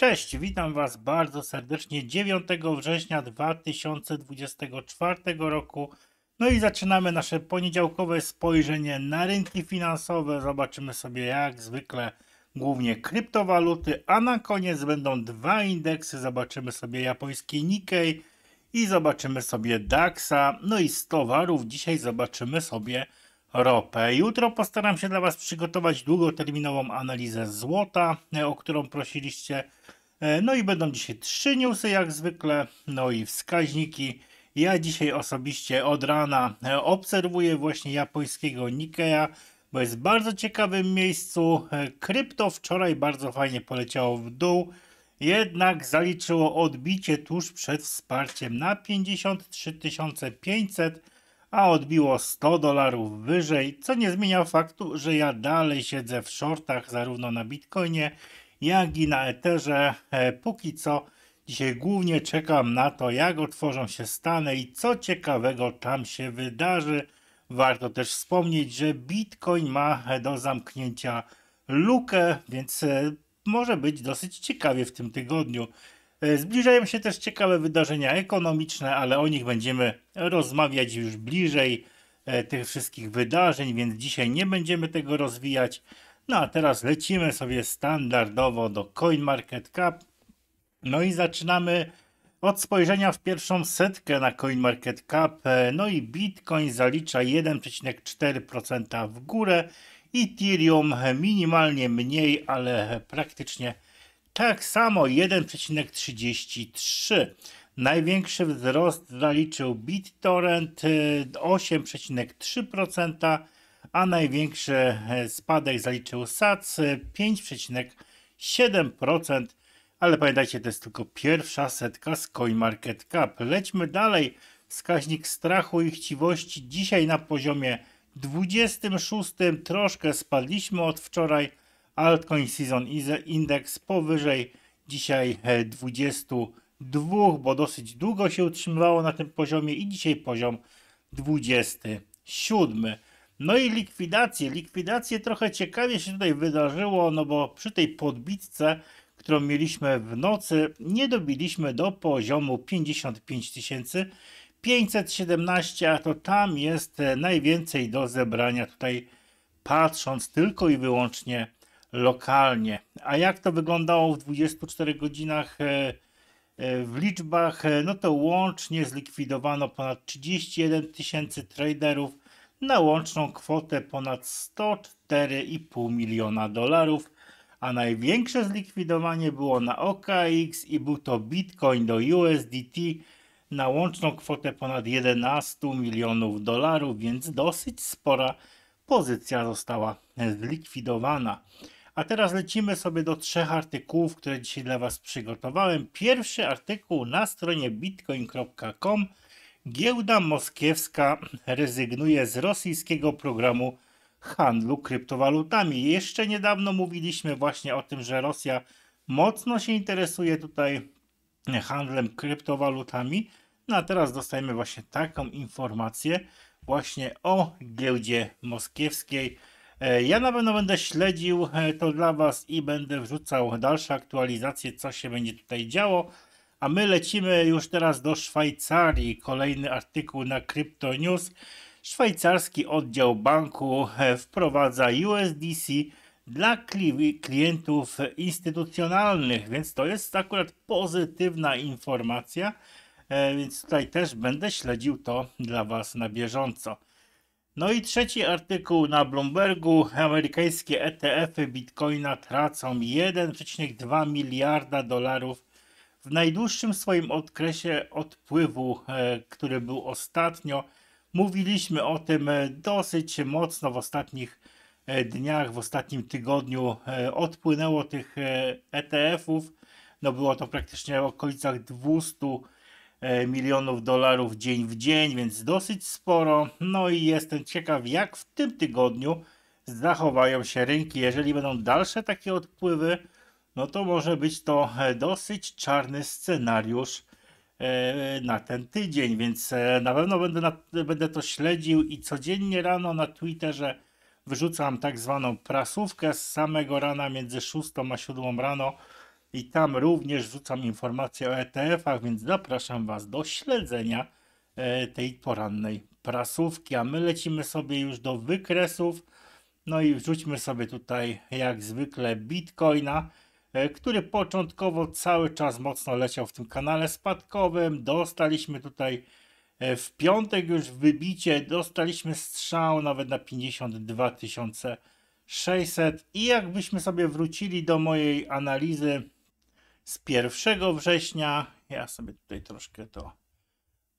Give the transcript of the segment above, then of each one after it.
Cześć, witam Was bardzo serdecznie 9 września 2024 roku. No i zaczynamy nasze poniedziałkowe spojrzenie na rynki finansowe. Zobaczymy sobie jak zwykle głównie kryptowaluty, a na koniec będą dwa indeksy. Zobaczymy sobie japoński Nikkei i zobaczymy sobie DAXa. No i z towarów dzisiaj zobaczymy sobie ropę. Jutro postaram się dla Was przygotować długoterminową analizę złota, e, o którą prosiliście. E, no i będą dzisiaj trzy newsy jak zwykle, no i wskaźniki. Ja dzisiaj osobiście od rana e, obserwuję właśnie japońskiego Nikkea, bo jest w bardzo ciekawym miejscu. Krypto wczoraj bardzo fajnie poleciało w dół, jednak zaliczyło odbicie tuż przed wsparciem na 53 500 a odbiło 100 dolarów wyżej, co nie zmienia faktu, że ja dalej siedzę w shortach zarówno na Bitcoinie, jak i na Etherze. E, póki co dzisiaj głównie czekam na to, jak otworzą się Stany i co ciekawego tam się wydarzy. Warto też wspomnieć, że Bitcoin ma do zamknięcia lukę, więc e, może być dosyć ciekawie w tym tygodniu. E, zbliżają się też ciekawe wydarzenia ekonomiczne, ale o nich będziemy rozmawiać już bliżej e, tych wszystkich wydarzeń, więc dzisiaj nie będziemy tego rozwijać. No a teraz lecimy sobie standardowo do CoinMarketCap. No i zaczynamy od spojrzenia w pierwszą setkę na CoinMarketCap. E, no i Bitcoin zalicza 1,4% w górę. Ethereum minimalnie mniej, ale praktycznie tak samo 1,33. Największy wzrost zaliczył BitTorrent 8,3%, y, a największy e, spadek zaliczył SAC 5,7%. Y, Ale pamiętajcie, to jest tylko pierwsza setka z CoinMarketCap. Lećmy dalej. Wskaźnik strachu i chciwości dzisiaj na poziomie 26. Troszkę spadliśmy od wczoraj Altcoin Season Index powyżej dzisiaj 22, e, bo dosyć długo się utrzymywało na tym poziomie i dzisiaj poziom 27. No i likwidacje. Likwidacje trochę ciekawie się tutaj wydarzyło, no bo przy tej podbitce, którą mieliśmy w nocy, nie dobiliśmy do poziomu 55 tysięcy. 517, a to tam jest e, najwięcej do zebrania tutaj patrząc tylko i wyłącznie lokalnie. A jak to wyglądało w 24 godzinach e, e, w liczbach? E, no to łącznie zlikwidowano ponad 31 tysięcy traderów na łączną kwotę ponad 104,5 miliona dolarów. A największe zlikwidowanie było na OKX i był to Bitcoin do USDT na łączną kwotę ponad 11 milionów dolarów, więc dosyć spora pozycja została zlikwidowana. A teraz lecimy sobie do trzech artykułów, które dzisiaj dla Was przygotowałem. Pierwszy artykuł na stronie bitcoin.com. Giełda moskiewska rezygnuje z rosyjskiego programu handlu kryptowalutami. Jeszcze niedawno mówiliśmy właśnie o tym, że Rosja mocno się interesuje tutaj handlem kryptowalutami. No a teraz dostajemy właśnie taką informację właśnie o giełdzie moskiewskiej E, ja na pewno będę śledził e, to dla Was i będę wrzucał dalsze aktualizacje, co się będzie tutaj działo. A my lecimy już teraz do Szwajcarii. Kolejny artykuł na Crypto News. Szwajcarski oddział banku e, wprowadza USDC dla klientów instytucjonalnych, więc to jest akurat pozytywna informacja. Więc tutaj też będę śledził to dla Was na bieżąco. No i trzeci artykuł na Bloombergu. Amerykańskie ETF-y Bitcoina tracą 1,2 miliarda dolarów w najdłuższym swoim okresie odpływu, e, który był ostatnio. Mówiliśmy o tym e, dosyć mocno w ostatnich e, dniach, w ostatnim tygodniu odpłynęło tych ETF-ów. No było to praktycznie w okolicach 200 E, milionów dolarów dzień w dzień, więc dosyć sporo. No i jestem ciekaw, jak w tym tygodniu zachowają się rynki. Jeżeli będą dalsze takie odpływy, no to może być to e, dosyć czarny scenariusz e, na ten tydzień, więc na pewno będę, na, będę to śledził i codziennie rano na Twitterze wrzucam tak zwaną prasówkę z samego rana między 6 a 7 rano i tam również rzucam informacje o ETF-ach, więc zapraszam Was do śledzenia e, tej porannej prasówki, a my lecimy sobie już do wykresów. No i wrzućmy sobie tutaj jak zwykle Bitcoina, e, który początkowo cały czas mocno leciał w tym kanale spadkowym. Dostaliśmy tutaj e, w piątek już wybicie, dostaliśmy strzał nawet na 52 600 i jakbyśmy sobie wrócili do mojej analizy z 1 września. Ja sobie tutaj troszkę to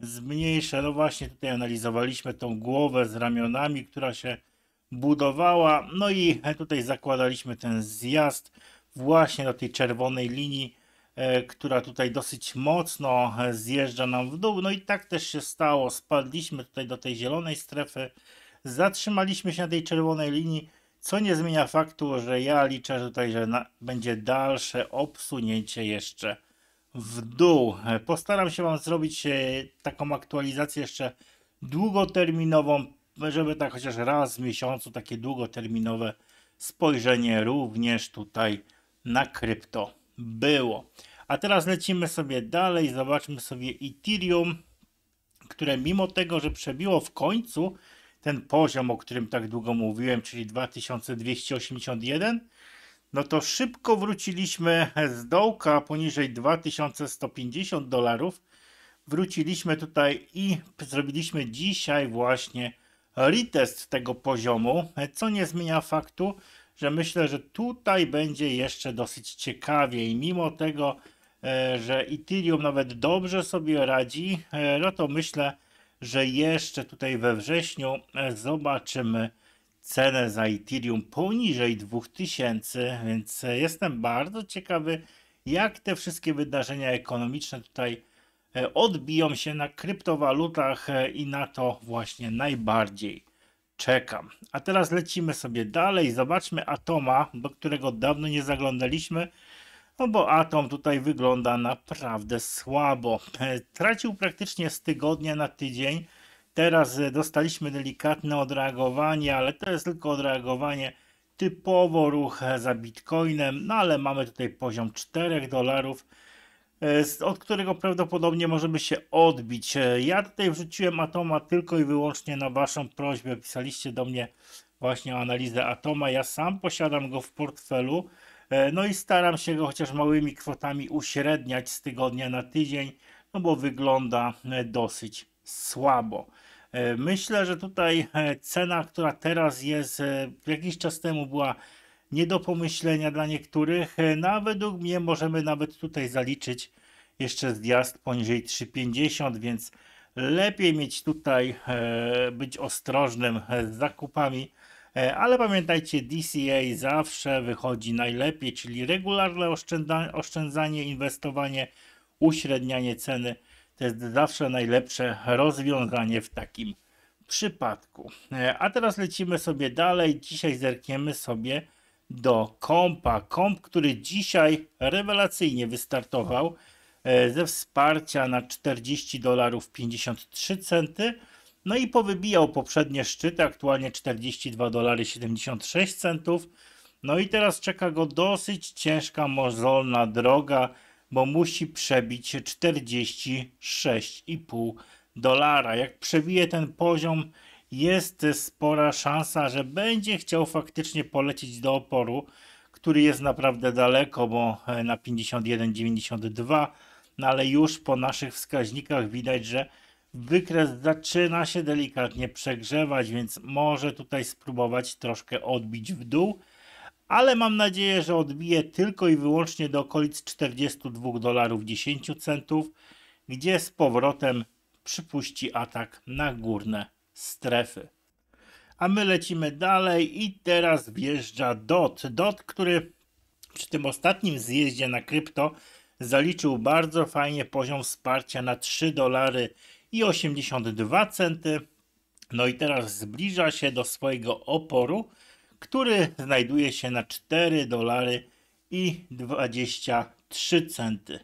zmniejszę. No właśnie tutaj analizowaliśmy tą głowę z ramionami, która się budowała. No i tutaj zakładaliśmy ten zjazd właśnie do tej czerwonej linii, e, która tutaj dosyć mocno zjeżdża nam w dół. No i tak też się stało. Spadliśmy tutaj do tej zielonej strefy. Zatrzymaliśmy się na tej czerwonej linii co nie zmienia faktu, że ja liczę tutaj, że na, będzie dalsze obsunięcie jeszcze w dół. Postaram się Wam zrobić e, taką aktualizację jeszcze długoterminową, żeby tak chociaż raz w miesiącu takie długoterminowe spojrzenie również tutaj na krypto było. A teraz lecimy sobie dalej, zobaczmy sobie Ethereum, które mimo tego, że przebiło w końcu ten poziom, o którym tak długo mówiłem, czyli 2281, no to szybko wróciliśmy z dołka poniżej 2150 dolarów. Wróciliśmy tutaj i zrobiliśmy dzisiaj właśnie retest tego poziomu, co nie zmienia faktu, że myślę, że tutaj będzie jeszcze dosyć ciekawie i mimo tego, e, że Ethereum nawet dobrze sobie radzi, e, no to myślę, że jeszcze tutaj we wrześniu e, zobaczymy cenę za Ethereum poniżej 2000, więc e, jestem bardzo ciekawy, jak te wszystkie wydarzenia ekonomiczne tutaj e, odbiją się na kryptowalutach i na to właśnie najbardziej czekam. A teraz lecimy sobie dalej, zobaczmy Atoma, do którego dawno nie zaglądaliśmy no bo Atom tutaj wygląda naprawdę słabo. E, tracił praktycznie z tygodnia na tydzień. Teraz e, dostaliśmy delikatne odreagowanie, ale to jest tylko odreagowanie typowo ruch e, za bitcoinem, no ale mamy tutaj poziom 4 dolarów, od którego prawdopodobnie możemy się odbić. Ja tutaj wrzuciłem Atoma tylko i wyłącznie na Waszą prośbę. Pisaliście do mnie właśnie o analizę Atoma. Ja sam posiadam go w portfelu. E, no i staram się go chociaż małymi kwotami uśredniać z tygodnia na tydzień, no bo wygląda e, dosyć słabo. E, myślę, że tutaj cena, która teraz jest, jakiś czas temu była nie do pomyślenia dla niektórych, no a według mnie możemy nawet tutaj zaliczyć jeszcze zjazd poniżej 3,50, więc lepiej mieć tutaj, być ostrożnym z zakupami E, ale pamiętajcie, DCA zawsze wychodzi najlepiej, czyli regularne oszczędza oszczędzanie, inwestowanie, uśrednianie ceny to jest zawsze najlepsze rozwiązanie w takim przypadku. E, a teraz lecimy sobie dalej. Dzisiaj zerkniemy sobie do kompa. Komp, który dzisiaj rewelacyjnie wystartował e, ze wsparcia na 40 dolarów 53 centy no i powybijał poprzednie szczyty, aktualnie 42 dolary 76 centów. No i teraz czeka go dosyć ciężka, mozolna droga, bo musi przebić 46,5 dolara. Jak przebije ten poziom, jest spora szansa, że będzie chciał faktycznie polecieć do oporu, który jest naprawdę daleko, bo e, na 51,92, no ale już po naszych wskaźnikach widać, że Wykres zaczyna się delikatnie przegrzewać, więc może tutaj spróbować troszkę odbić w dół, ale mam nadzieję, że odbije tylko i wyłącznie do okolic 42 dolarów 10 centów, gdzie z powrotem przypuści atak na górne strefy. A my lecimy dalej i teraz wjeżdża DOT. DOT, który przy tym ostatnim zjeździe na krypto zaliczył bardzo fajnie poziom wsparcia na 3 dolary i 82 centy. No i teraz zbliża się do swojego oporu, który znajduje się na 4 dolary i 23 centy.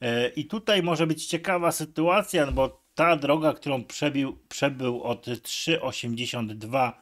E, I tutaj może być ciekawa sytuacja, bo ta droga, którą przebił, przebył od 3,82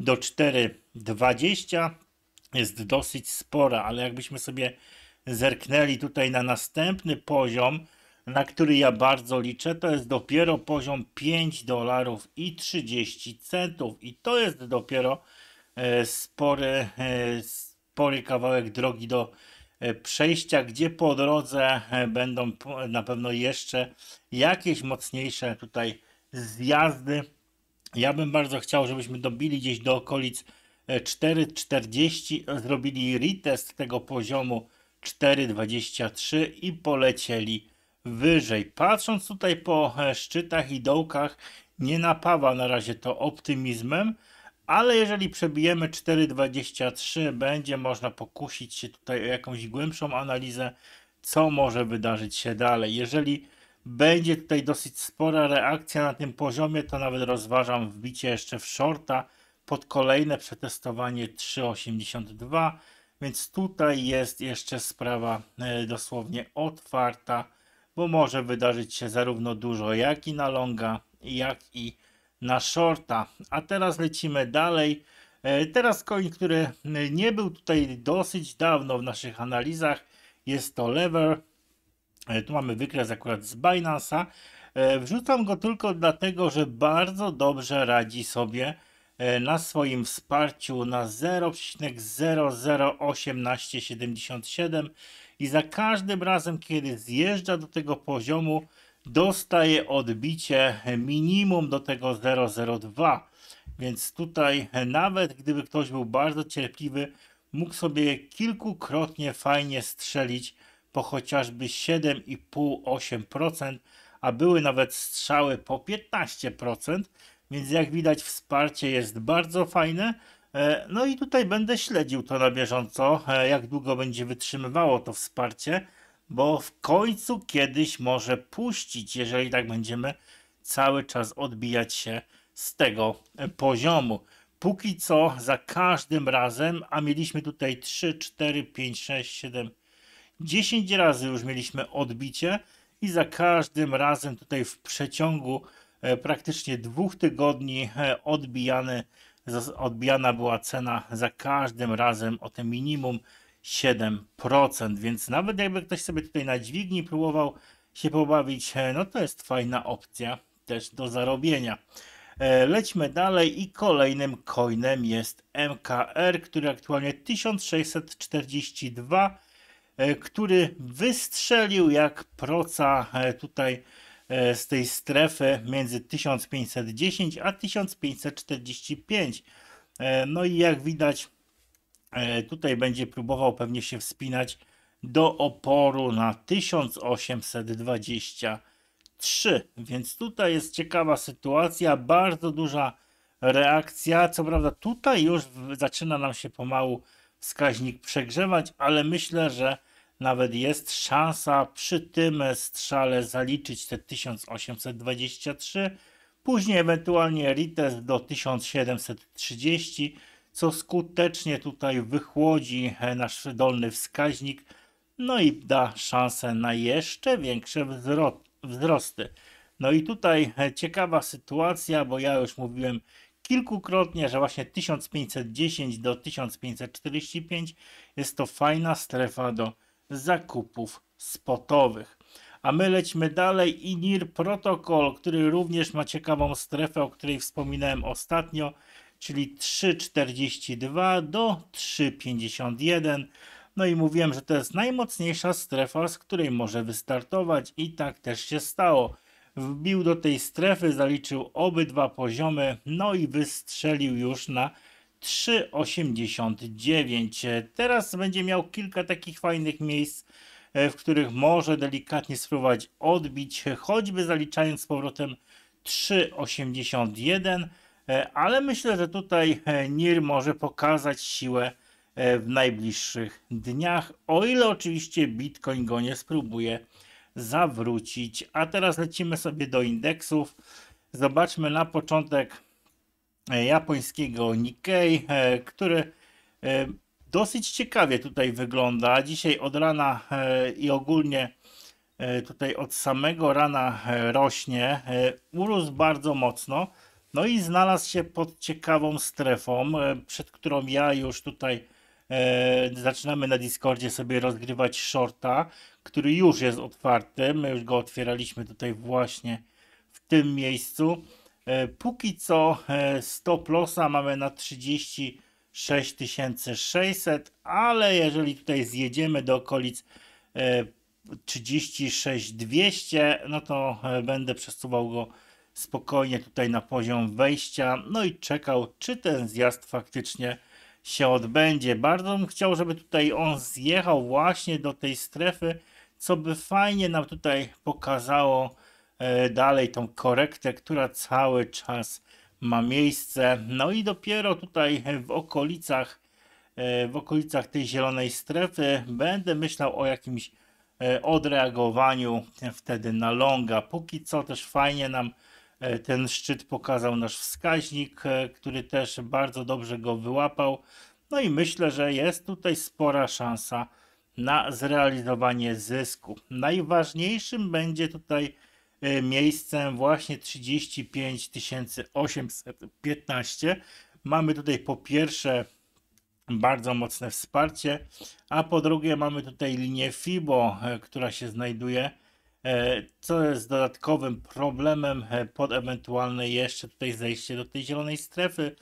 do 4,20 jest dosyć spora, ale jakbyśmy sobie zerknęli tutaj na następny poziom, na który ja bardzo liczę, to jest dopiero poziom 5 dolarów i 30 centów i to jest dopiero e, spory, e, spory kawałek drogi do e, przejścia, gdzie po drodze będą na pewno jeszcze jakieś mocniejsze tutaj zjazdy. Ja bym bardzo chciał, żebyśmy dobili gdzieś do okolic 4,40, zrobili retest tego poziomu 4,23 i polecieli wyżej. Patrząc tutaj po e, szczytach i dołkach, nie napawa na razie to optymizmem, ale jeżeli przebijemy 4,23, będzie można pokusić się tutaj o jakąś głębszą analizę, co może wydarzyć się dalej. Jeżeli będzie tutaj dosyć spora reakcja na tym poziomie, to nawet rozważam wbicie jeszcze w shorta pod kolejne przetestowanie 3,82, więc tutaj jest jeszcze sprawa e, dosłownie otwarta bo może wydarzyć się zarówno dużo jak i na longa, jak i na shorta. A teraz lecimy dalej. E, teraz koń, który e, nie był tutaj dosyć dawno w naszych analizach, jest to lever. E, tu mamy wykres akurat z Binance'a. Wrzucam go tylko dlatego, że bardzo dobrze radzi sobie na swoim wsparciu na 0,01877 i za każdym razem, kiedy zjeżdża do tego poziomu, dostaje odbicie minimum do tego 002. Więc tutaj e, nawet gdyby ktoś był bardzo cierpliwy, mógł sobie kilkukrotnie fajnie strzelić po chociażby 7,5-8%, a były nawet strzały po 15%, więc jak widać wsparcie jest bardzo fajne, E, no i tutaj będę śledził to na bieżąco, e, jak długo będzie wytrzymywało to wsparcie, bo w końcu kiedyś może puścić, jeżeli tak będziemy cały czas odbijać się z tego e, poziomu. Póki co za każdym razem, a mieliśmy tutaj 3, 4, 5, 6, 7, 10 razy już mieliśmy odbicie i za każdym razem tutaj w przeciągu praktycznie dwóch tygodni odbijany odbijana była cena za każdym razem o te minimum 7%, więc nawet jakby ktoś sobie tutaj na dźwigni próbował się pobawić, e, no to jest fajna opcja też do zarobienia. E, lećmy dalej i kolejnym coinem jest MKR, który aktualnie 1642, e, który wystrzelił jak proca tutaj E, z tej strefy między 1510 a 1545. E, no i jak widać, e, tutaj będzie próbował pewnie się wspinać do oporu na 1823. Więc tutaj jest ciekawa sytuacja, bardzo duża reakcja. Co prawda, tutaj już zaczyna nam się pomału wskaźnik przegrzewać, ale myślę, że nawet jest szansa przy tym strzale zaliczyć te 1823, później ewentualnie retest do 1730, co skutecznie tutaj wychłodzi nasz dolny wskaźnik, no i da szansę na jeszcze większe wzrosty. No i tutaj e, ciekawa sytuacja, bo ja już mówiłem kilkukrotnie, że właśnie 1510 do 1545 jest to fajna strefa do zakupów spotowych. A my lećmy dalej. INIR protokol, który również ma ciekawą strefę, o której wspominałem ostatnio, czyli 3,42 do 3,51. No i mówiłem, że to jest najmocniejsza strefa, z której może wystartować i tak też się stało. Wbił do tej strefy, zaliczył obydwa poziomy, no i wystrzelił już na 3,89. Teraz będzie miał kilka takich fajnych miejsc, e, w których może delikatnie spróbować odbić, choćby zaliczając z powrotem 3,81, e, ale myślę, że tutaj e, NIR może pokazać siłę w najbliższych dniach, o ile oczywiście Bitcoin go nie spróbuje zawrócić. A teraz lecimy sobie do indeksów. Zobaczmy na początek japońskiego Nikkei, e, który e, dosyć ciekawie tutaj wygląda. Dzisiaj od rana e, i ogólnie tutaj od samego rana rośnie. Urósł bardzo mocno. No i znalazł się pod ciekawą strefą, przed którą ja już tutaj zaczynamy na Discordzie sobie rozgrywać shorta, który już jest otwarty. My już go otwieraliśmy tutaj właśnie w tym miejscu. E, póki co e, stop lossa mamy na 36600, ale jeżeli tutaj zjedziemy do okolic 36200, e, no to będę przesuwał go spokojnie tutaj na poziom wejścia, no i czekał, czy ten zjazd faktycznie się odbędzie. Bardzo bym chciał, żeby tutaj on zjechał właśnie do tej strefy, co by fajnie nam tutaj pokazało E, dalej tą korektę, która cały czas ma miejsce. No i dopiero tutaj w okolicach, e, w okolicach tej zielonej strefy będę myślał o jakimś e, odreagowaniu wtedy na longa. Póki co też fajnie nam ten szczyt pokazał nasz wskaźnik, który też bardzo dobrze go wyłapał. No i myślę, że jest tutaj spora szansa na zrealizowanie zysku. Najważniejszym będzie tutaj E, miejscem właśnie 35 815. Mamy tutaj po pierwsze bardzo mocne wsparcie, a po drugie mamy tutaj linię FIBO, e, która się znajduje, e, co jest dodatkowym problemem pod ewentualne jeszcze tutaj zejście do tej zielonej strefy.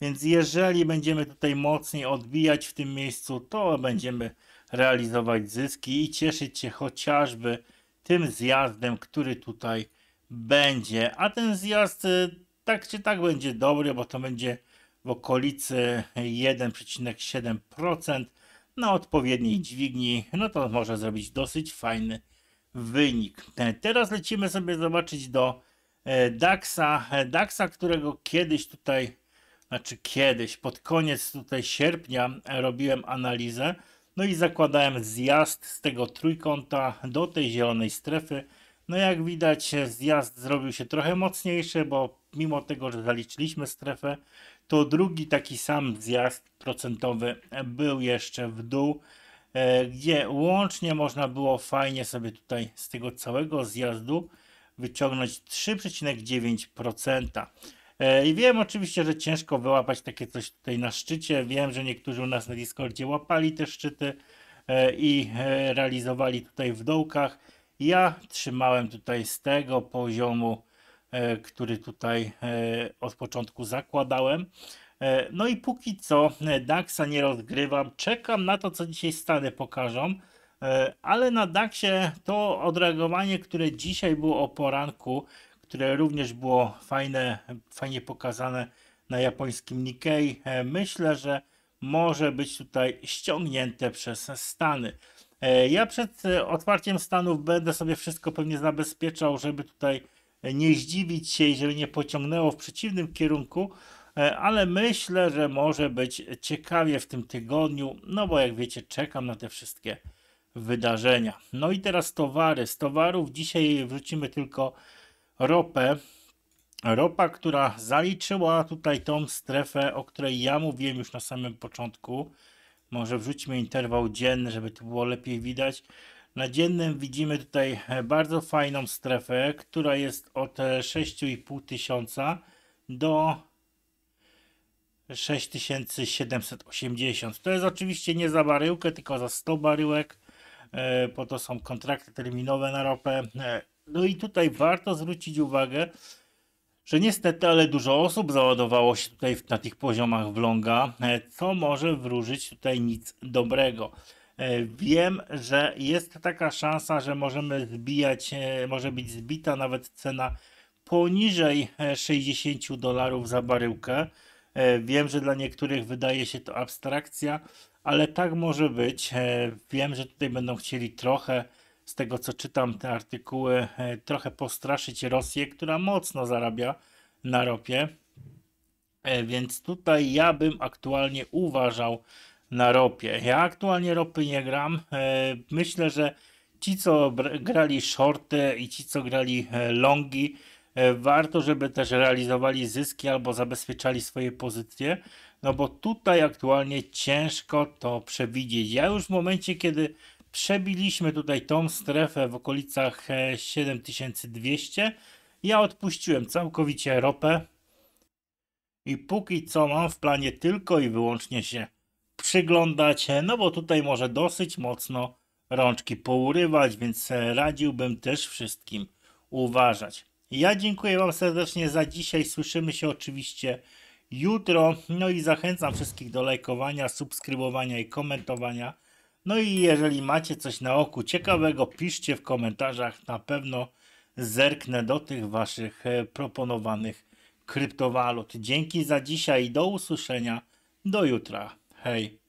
Więc jeżeli będziemy tutaj mocniej odbijać w tym miejscu, to będziemy realizować zyski i cieszyć się chociażby tym zjazdem, który tutaj będzie. A ten zjazd y, tak czy tak będzie dobry, bo to będzie w okolicy 1,7% na odpowiedniej dźwigni, no to może zrobić dosyć fajny wynik. E, teraz lecimy sobie zobaczyć do e, DAXa, e, DAXa, którego kiedyś tutaj, znaczy kiedyś, pod koniec tutaj sierpnia robiłem analizę. No i zakładałem zjazd z tego trójkąta do tej zielonej strefy. No jak widać zjazd zrobił się trochę mocniejszy, bo mimo tego, że zaliczyliśmy strefę, to drugi taki sam zjazd procentowy był jeszcze w dół, e, gdzie łącznie można było fajnie sobie tutaj z tego całego zjazdu wyciągnąć 3,9%. E, I wiem oczywiście, że ciężko wyłapać takie coś tutaj na szczycie. Wiem, że niektórzy u nas na Discordzie łapali te szczyty e, i e, realizowali tutaj w dołkach. Ja trzymałem tutaj z tego poziomu, który tutaj od początku zakładałem. No i póki co DAXa nie rozgrywam. Czekam na to, co dzisiaj Stany pokażą. Ale na DAXie to odreagowanie, które dzisiaj było o poranku, które również było fajne, fajnie pokazane na japońskim Nikkei. E, myślę, że może być tutaj ściągnięte przez Stany. E, ja przed e, otwarciem Stanów będę sobie wszystko pewnie zabezpieczał, żeby tutaj nie zdziwić się i żeby nie pociągnęło w przeciwnym kierunku, ale myślę, że może być ciekawie w tym tygodniu, no bo jak wiecie, czekam na te wszystkie wydarzenia. No i teraz towary. Z towarów dzisiaj wrócimy tylko ropę. Ropa, która zaliczyła tutaj tą strefę, o której ja mówiłem już na samym początku. Może wrzućmy interwał dzienny, żeby to było lepiej widać. Na dziennym widzimy tutaj bardzo fajną strefę, która jest od 6,5 tysiąca do 6780. To jest oczywiście nie za baryłkę, tylko za 100 baryłek. E, po to są kontrakty terminowe na ropę. E, no i tutaj warto zwrócić uwagę, że niestety, ale dużo osób załadowało się tutaj na tych poziomach w longa, e, co może wróżyć tutaj nic dobrego. E, wiem, że jest taka szansa, że możemy zbijać, e, może być zbita nawet cena poniżej 60 dolarów za baryłkę. Wiem, że dla niektórych wydaje się to abstrakcja, ale tak może być. Wiem, że tutaj będą chcieli trochę z tego co czytam te artykuły, e, trochę postraszyć Rosję, która mocno zarabia na ropie. E, więc tutaj ja bym aktualnie uważał na ropie. Ja aktualnie ropy nie gram. E, myślę, że ci, co grali shorty i ci, co grali longi, warto, żeby też realizowali zyski albo zabezpieczali swoje pozycje, no bo tutaj aktualnie ciężko to przewidzieć. Ja już w momencie, kiedy Przebiliśmy tutaj tą strefę w okolicach 7200. E, ja odpuściłem całkowicie ropę i póki co mam w planie tylko i wyłącznie się przyglądać, e, no bo tutaj może dosyć mocno rączki pourywać, więc e, radziłbym też wszystkim uważać. Ja dziękuję Wam serdecznie za dzisiaj. Słyszymy się oczywiście jutro. No i zachęcam wszystkich do lajkowania, subskrybowania i komentowania. No i jeżeli macie coś na oku ciekawego, piszcie w komentarzach. Na pewno zerknę do tych Waszych e, proponowanych kryptowalut. Dzięki za dzisiaj, do usłyszenia, do jutra. Hej!